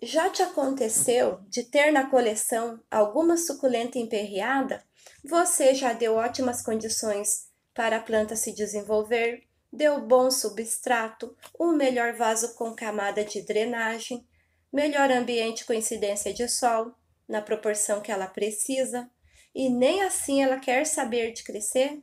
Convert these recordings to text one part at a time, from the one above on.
Já te aconteceu de ter na coleção alguma suculenta emperreada? Você já deu ótimas condições para a planta se desenvolver, deu bom substrato, um melhor vaso com camada de drenagem, melhor ambiente com incidência de sol, na proporção que ela precisa, e nem assim ela quer saber de crescer?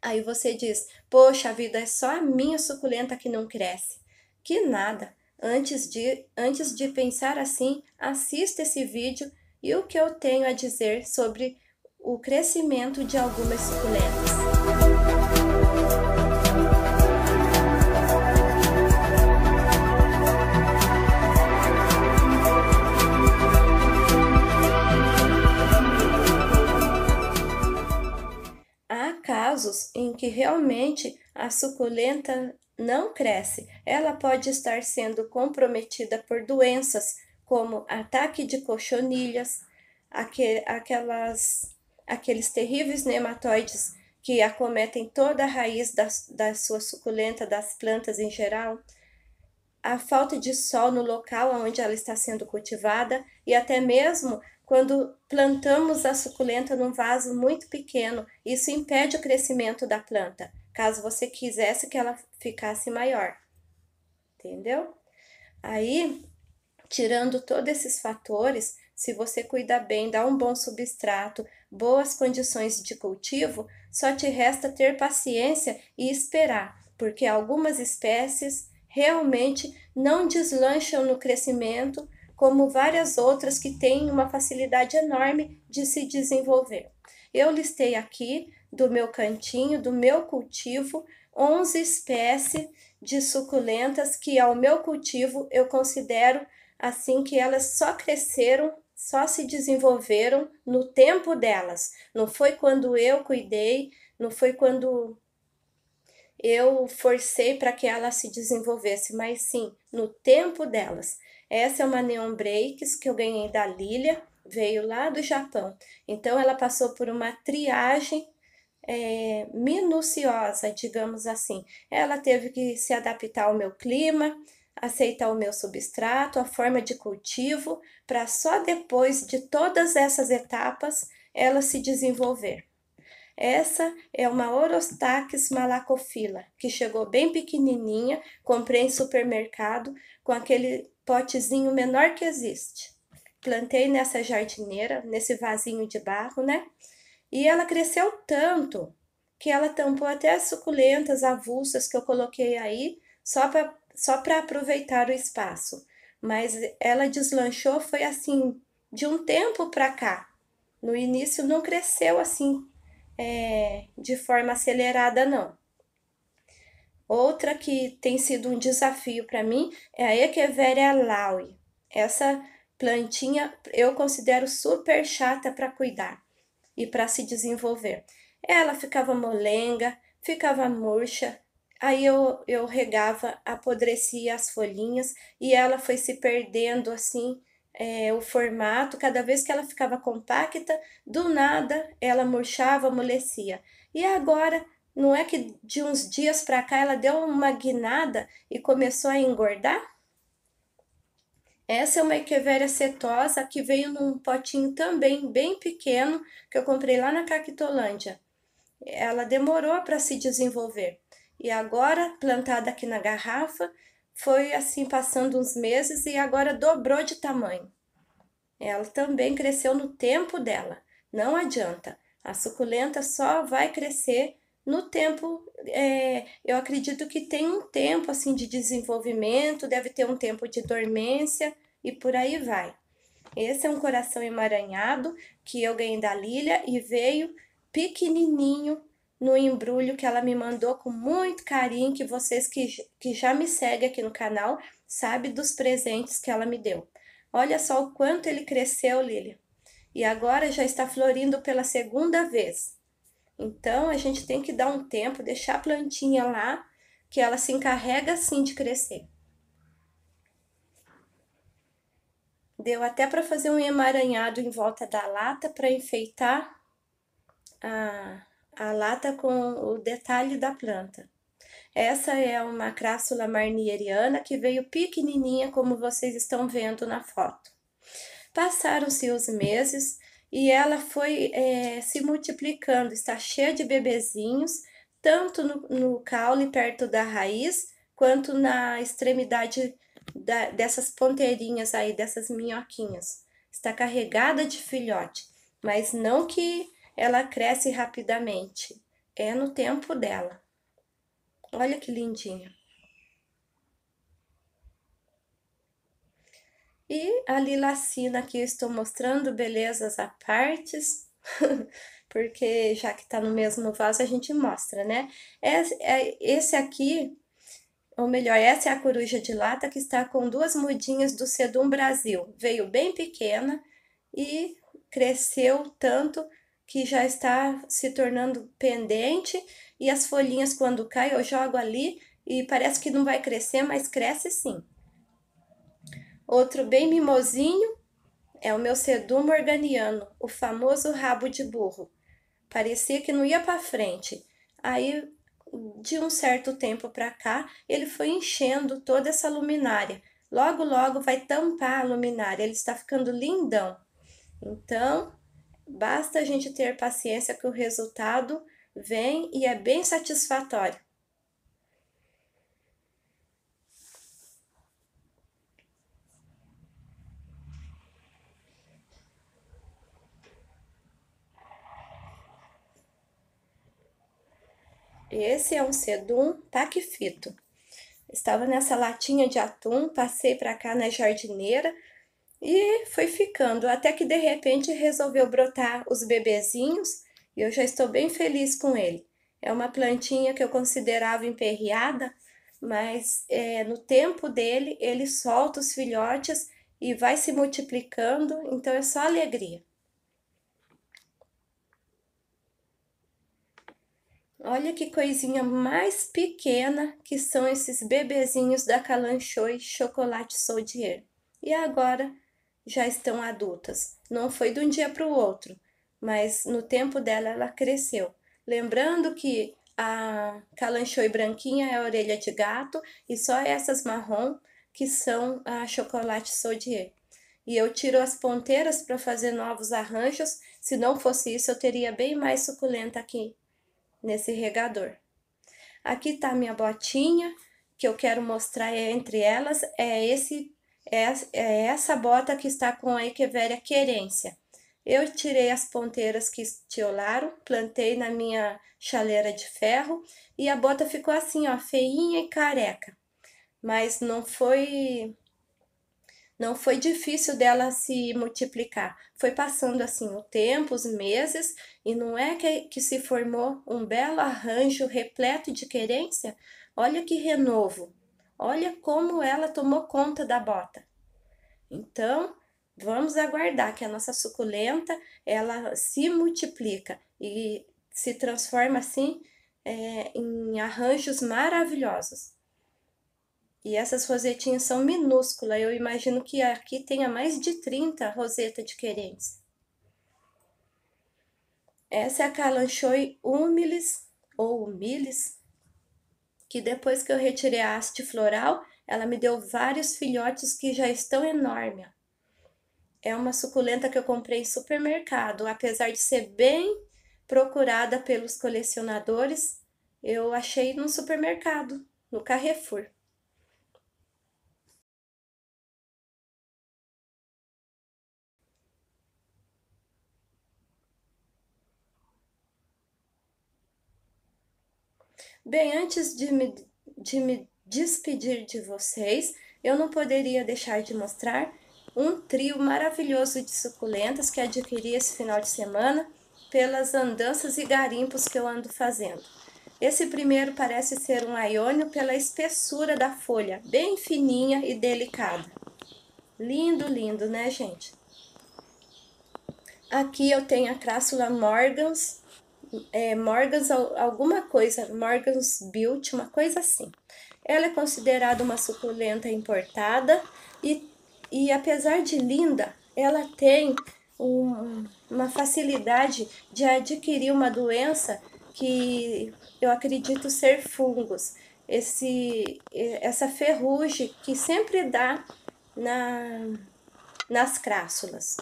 Aí você diz: Poxa vida, é só a minha suculenta que não cresce. Que nada! Antes de, antes de pensar assim, assista esse vídeo e o que eu tenho a dizer sobre o crescimento de algumas suculentas. Há casos em que realmente a suculenta não cresce, ela pode estar sendo comprometida por doenças como ataque de cochonilhas, aquelas, aqueles terríveis nematóides que acometem toda a raiz da, da sua suculenta, das plantas em geral, a falta de sol no local onde ela está sendo cultivada e até mesmo quando plantamos a suculenta num vaso muito pequeno, isso impede o crescimento da planta caso você quisesse que ela ficasse maior. Entendeu? Aí, tirando todos esses fatores, se você cuidar bem, dá um bom substrato, boas condições de cultivo, só te resta ter paciência e esperar, porque algumas espécies realmente não deslancham no crescimento, como várias outras que têm uma facilidade enorme de se desenvolver. Eu listei aqui do meu cantinho, do meu cultivo, 11 espécies de suculentas que ao meu cultivo eu considero assim que elas só cresceram, só se desenvolveram no tempo delas. Não foi quando eu cuidei, não foi quando eu forcei para que ela se desenvolvesse, mas sim no tempo delas. Essa é uma Neon Breaks que eu ganhei da Lilia, veio lá do Japão. Então ela passou por uma triagem é, minuciosa, digamos assim. Ela teve que se adaptar ao meu clima, aceitar o meu substrato, a forma de cultivo, para só depois de todas essas etapas ela se desenvolver. Essa é uma Orostax malacofila, que chegou bem pequenininha, comprei em supermercado com aquele potezinho menor que existe. Plantei nessa jardineira, nesse vasinho de barro, né? E ela cresceu tanto que ela tampou até as suculentas avulsas que eu coloquei aí, só para só aproveitar o espaço. Mas ela deslanchou, foi assim, de um tempo para cá. No início não cresceu assim é, de forma acelerada, não. Outra que tem sido um desafio para mim é a Echeveria laui. Essa plantinha eu considero super chata para cuidar e para se desenvolver. Ela ficava molenga, ficava murcha, aí eu, eu regava, apodrecia as folhinhas e ela foi se perdendo assim. É, o formato, cada vez que ela ficava compacta, do nada ela murchava, amolecia. E agora não é que de uns dias para cá ela deu uma guinada e começou a engordar? Essa é uma echeveria cetosa que veio num potinho também bem pequeno que eu comprei lá na Cactolândia. Ela demorou para se desenvolver e agora plantada aqui na garrafa foi assim passando uns meses e agora dobrou de tamanho. Ela também cresceu no tempo dela. Não adianta, a suculenta só vai crescer no tempo, é, eu acredito que tem um tempo assim de desenvolvimento, deve ter um tempo de dormência, e por aí vai. Esse é um coração emaranhado que eu ganhei da Lilia e veio pequenininho no embrulho que ela me mandou com muito carinho, que vocês que, que já me seguem aqui no canal sabem dos presentes que ela me deu. Olha só o quanto ele cresceu, Lilia. E agora já está florindo pela segunda vez. Então, a gente tem que dar um tempo, deixar a plantinha lá, que ela se encarrega sim de crescer. Deu até para fazer um emaranhado em volta da lata para enfeitar a, a lata com o detalhe da planta. Essa é uma crássula marnieriana que veio pequenininha, como vocês estão vendo na foto. Passaram-se os meses e ela foi é, se multiplicando, está cheia de bebezinhos, tanto no, no caule perto da raiz, quanto na extremidade da, dessas ponteirinhas aí, dessas minhoquinhas. Está carregada de filhote, mas não que ela cresce rapidamente, é no tempo dela. Olha que lindinha. E a lilacina que eu estou mostrando, belezas à partes, porque já que está no mesmo vaso, a gente mostra, né? Esse é, aqui ou melhor, essa é a coruja de lata que está com duas mudinhas do Sedum Brasil. Veio bem pequena e cresceu tanto que já está se tornando pendente e as folhinhas quando caem eu jogo ali e parece que não vai crescer, mas cresce sim. Outro bem mimosinho é o meu Sedum Organiano, o famoso rabo de burro. Parecia que não ia para frente. Aí de um certo tempo para cá, ele foi enchendo toda essa luminária. Logo, logo vai tampar a luminária, ele está ficando lindão. Então, basta a gente ter paciência que o resultado vem e é bem satisfatório. Esse é um sedum taquifito. Estava nessa latinha de atum, passei para cá na jardineira e foi ficando, até que de repente resolveu brotar os bebezinhos e eu já estou bem feliz com ele. É uma plantinha que eu considerava emperreada, mas é, no tempo dele ele solta os filhotes e vai se multiplicando, então é só alegria. Olha que coisinha mais pequena que são esses bebezinhos da Calanchoe Chocolate Soldier. E agora já estão adultas. Não foi de um dia para o outro, mas no tempo dela ela cresceu. Lembrando que a Calanchoe branquinha é a orelha de gato e só essas marrom que são a chocolate Soldier. E eu tiro as ponteiras para fazer novos arranjos. Se não fosse isso, eu teria bem mais suculenta aqui nesse regador. Aqui tá minha botinha, que eu quero mostrar entre elas é esse é, é essa bota que está com a Echeveria querência. Eu tirei as ponteiras que estiolaram, plantei na minha chaleira de ferro e a bota ficou assim, ó, feinha e careca. Mas não foi não foi difícil dela se multiplicar. Foi passando assim o tempo, os meses, e não é que, que se formou um belo arranjo repleto de querência? Olha que renovo. Olha como ela tomou conta da bota. Então, vamos aguardar que a nossa suculenta ela se multiplica e se transforma assim é, em arranjos maravilhosos. E essas rosetinhas são minúsculas, eu imagino que aqui tenha mais de 30 rosetas querentes. Essa é a Calanchoe humilis, ou humilis, que depois que eu retirei a haste floral, ela me deu vários filhotes que já estão enormes. É uma suculenta que eu comprei em supermercado, apesar de ser bem procurada pelos colecionadores, eu achei no supermercado, no Carrefour. Bem, antes de me, de me despedir de vocês, eu não poderia deixar de mostrar um trio maravilhoso de suculentas que adquiri esse final de semana pelas andanças e garimpos que eu ando fazendo. Esse primeiro parece ser um aiônio pela espessura da folha, bem fininha e delicada. Lindo, lindo, né, gente? Aqui eu tenho a Crassula morgans, é, Morgan's alguma coisa, Morgan's built, uma coisa assim. Ela é considerada uma suculenta importada e, e apesar de linda, ela tem um, uma facilidade de adquirir uma doença que eu acredito ser fungos. Esse, essa ferrugem que sempre dá na, nas crassulas.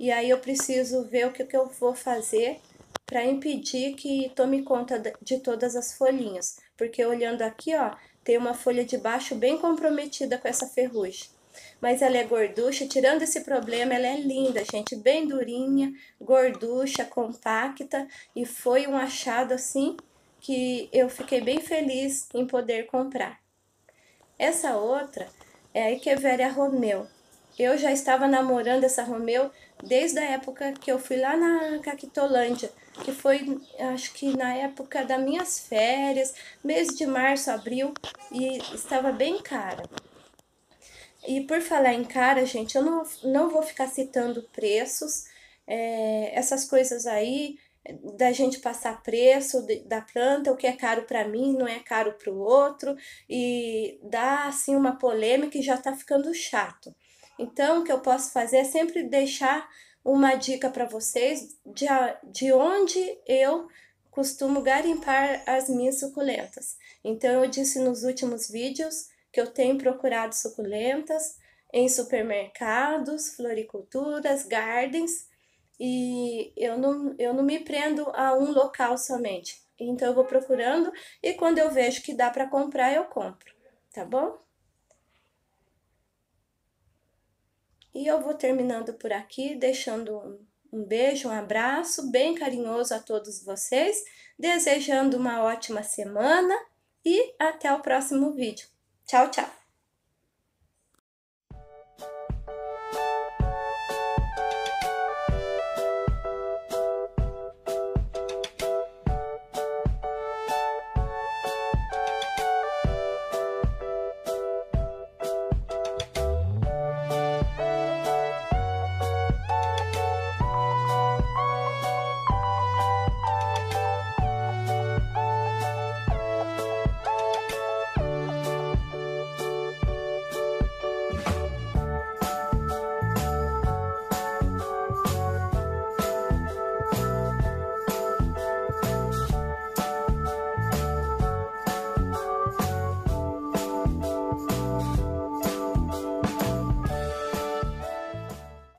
E aí eu preciso ver o que, que eu vou fazer para impedir que tome conta de todas as folhinhas, porque olhando aqui, ó, tem uma folha de baixo bem comprometida com essa ferrugem. Mas ela é gorducha, tirando esse problema, ela é linda, gente, bem durinha, gorducha, compacta e foi um achado assim que eu fiquei bem feliz em poder comprar. Essa outra é a Echeveria Romeu, eu já estava namorando essa Romeu desde a época que eu fui lá na Caquitolândia, que foi, acho que na época das minhas férias, mês de março, abril, e estava bem cara. E por falar em cara, gente, eu não, não vou ficar citando preços, é, essas coisas aí, da gente passar preço da planta, o que é caro para mim não é caro para o outro, e dá assim uma polêmica e já está ficando chato. Então, o que eu posso fazer é sempre deixar uma dica para vocês de, de onde eu costumo garimpar as minhas suculentas. Então, eu disse nos últimos vídeos que eu tenho procurado suculentas em supermercados, floriculturas, gardens, e eu não, eu não me prendo a um local somente. Então, eu vou procurando e quando eu vejo que dá para comprar, eu compro, tá bom? E eu vou terminando por aqui, deixando um, um beijo, um abraço bem carinhoso a todos vocês, desejando uma ótima semana e até o próximo vídeo. Tchau, tchau!